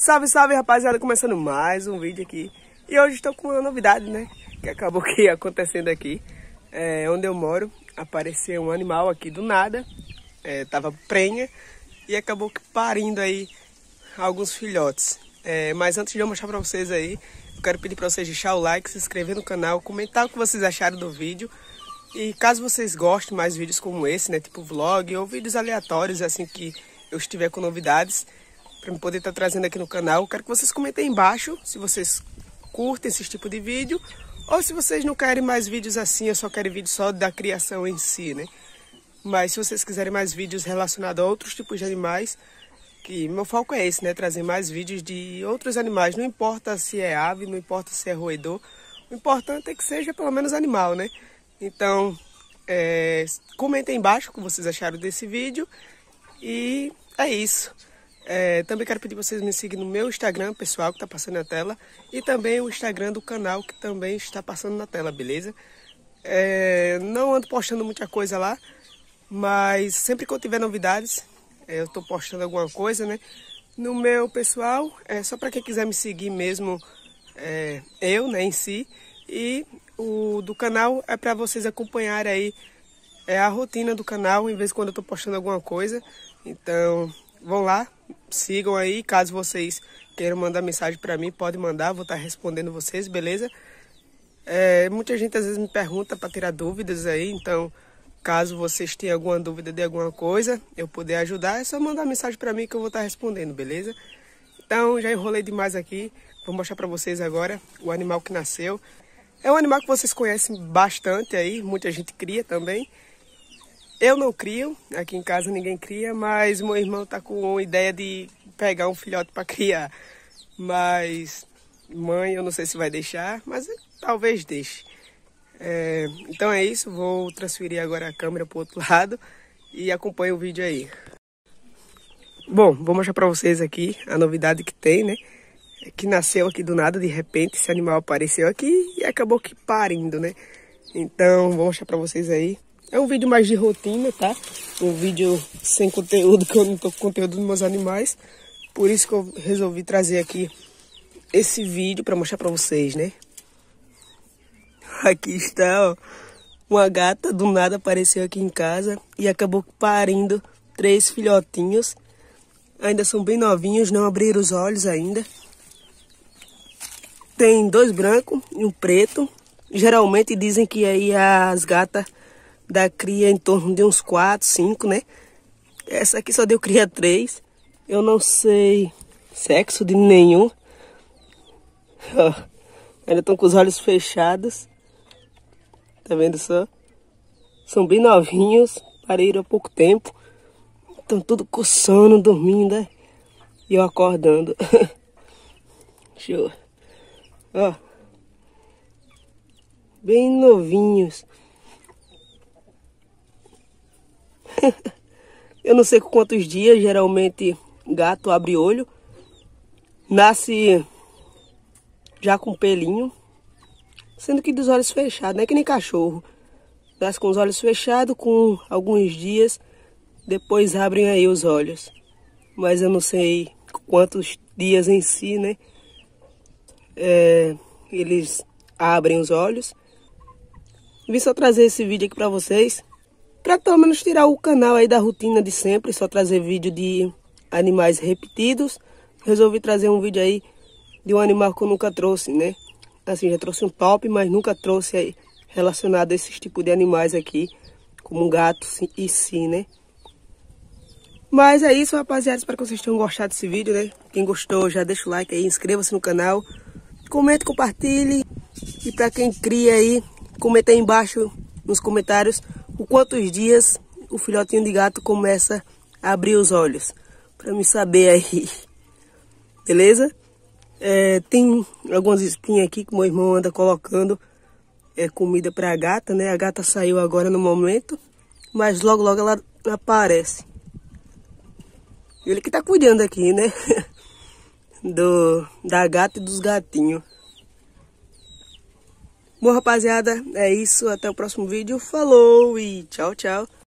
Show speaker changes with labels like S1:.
S1: Salve, salve rapaziada, começando mais um vídeo aqui E hoje estou com uma novidade, né, que acabou que acontecendo aqui é, Onde eu moro, apareceu um animal aqui do nada é, Tava prenha e acabou que parindo aí alguns filhotes é, Mas antes de eu mostrar pra vocês aí Eu quero pedir pra vocês deixar o like, se inscrever no canal Comentar o que vocês acharam do vídeo E caso vocês gostem mais vídeos como esse, né, tipo vlog Ou vídeos aleatórios, assim, que eu estiver com novidades para me poder estar tá trazendo aqui no canal. Quero que vocês comentem aí embaixo se vocês curtem esse tipo de vídeo ou se vocês não querem mais vídeos assim, eu só quero vídeo só da criação em si, né? Mas se vocês quiserem mais vídeos relacionados a outros tipos de animais, que meu foco é esse, né? Trazer mais vídeos de outros animais. Não importa se é ave, não importa se é roedor. O importante é que seja pelo menos animal, né? Então, é, comentem embaixo o que vocês acharam desse vídeo. E é isso. É, também quero pedir vocês me seguirem no meu Instagram pessoal, que está passando na tela, e também o Instagram do canal, que também está passando na tela, beleza? É, não ando postando muita coisa lá, mas sempre que eu tiver novidades, é, eu estou postando alguma coisa, né? No meu pessoal, é só para quem quiser me seguir mesmo, é, eu, né, em si. E o do canal é para vocês acompanharem aí é, a rotina do canal, em vez de quando eu estou postando alguma coisa. Então, vão lá, sigam aí. Caso vocês queiram mandar mensagem para mim, pode mandar, vou estar tá respondendo vocês, beleza? É, muita gente às vezes me pergunta para tirar dúvidas aí, então caso vocês tenham alguma dúvida de alguma coisa, eu puder ajudar, é só mandar mensagem para mim que eu vou estar tá respondendo, beleza? Então já enrolei demais aqui, vou mostrar para vocês agora o animal que nasceu. É um animal que vocês conhecem bastante aí, muita gente cria também. Eu não crio, aqui em casa ninguém cria, mas meu irmão tá com a ideia de pegar um filhote para criar. Mas mãe, eu não sei se vai deixar, mas talvez deixe. É, então é isso, vou transferir agora a câmera para o outro lado e acompanhe o vídeo aí. Bom, vou mostrar para vocês aqui a novidade que tem, né? É que nasceu aqui do nada, de repente esse animal apareceu aqui e acabou que parindo, né? Então vou mostrar para vocês aí é um vídeo mais de rotina, tá? Um vídeo sem conteúdo, que eu não tô com conteúdo dos meus animais. Por isso que eu resolvi trazer aqui esse vídeo para mostrar para vocês, né? Aqui está, ó. Uma gata do nada apareceu aqui em casa e acabou parindo três filhotinhos. Ainda são bem novinhos, não abriram os olhos ainda. Tem dois brancos e um preto. Geralmente dizem que aí as gatas da cria em torno de uns 4, 5, né? Essa aqui só deu cria 3. Eu não sei sexo de nenhum. Ó, ainda estão com os olhos fechados. Tá vendo só? São bem novinhos, Pareiram há pouco tempo. Estão tudo coçando, dormindo, né? E eu acordando. Show. Ó. Bem novinhos. Eu não sei quantos dias, geralmente gato abre olho. Nasce já com pelinho. Sendo que dos olhos fechados, não é que nem cachorro. Nasce com os olhos fechados, com alguns dias, depois abrem aí os olhos. Mas eu não sei quantos dias em si, né? É, eles abrem os olhos. Vim só trazer esse vídeo aqui para vocês para pelo menos tirar o canal aí da rotina de sempre, só trazer vídeo de animais repetidos. Resolvi trazer um vídeo aí de um animal que eu nunca trouxe, né? Assim, já trouxe um top, mas nunca trouxe aí relacionado a esses tipos de animais aqui, como um gato e sim, né? Mas é isso, rapaziada. Espero que vocês tenham gostado desse vídeo, né? Quem gostou, já deixa o like aí, inscreva-se no canal. Comente, compartilhe. E para quem cria aí, comenta aí embaixo nos comentários por quantos dias o filhotinho de gato começa a abrir os olhos? Para me saber aí. Beleza? É, tem algumas espinhas aqui que meu irmão anda colocando é, comida para a gata, né? A gata saiu agora no momento, mas logo logo ela aparece. Ele que tá cuidando aqui, né? Do, da gata e dos gatinhos. Bom, rapaziada, é isso. Até o próximo vídeo. Falou e tchau, tchau.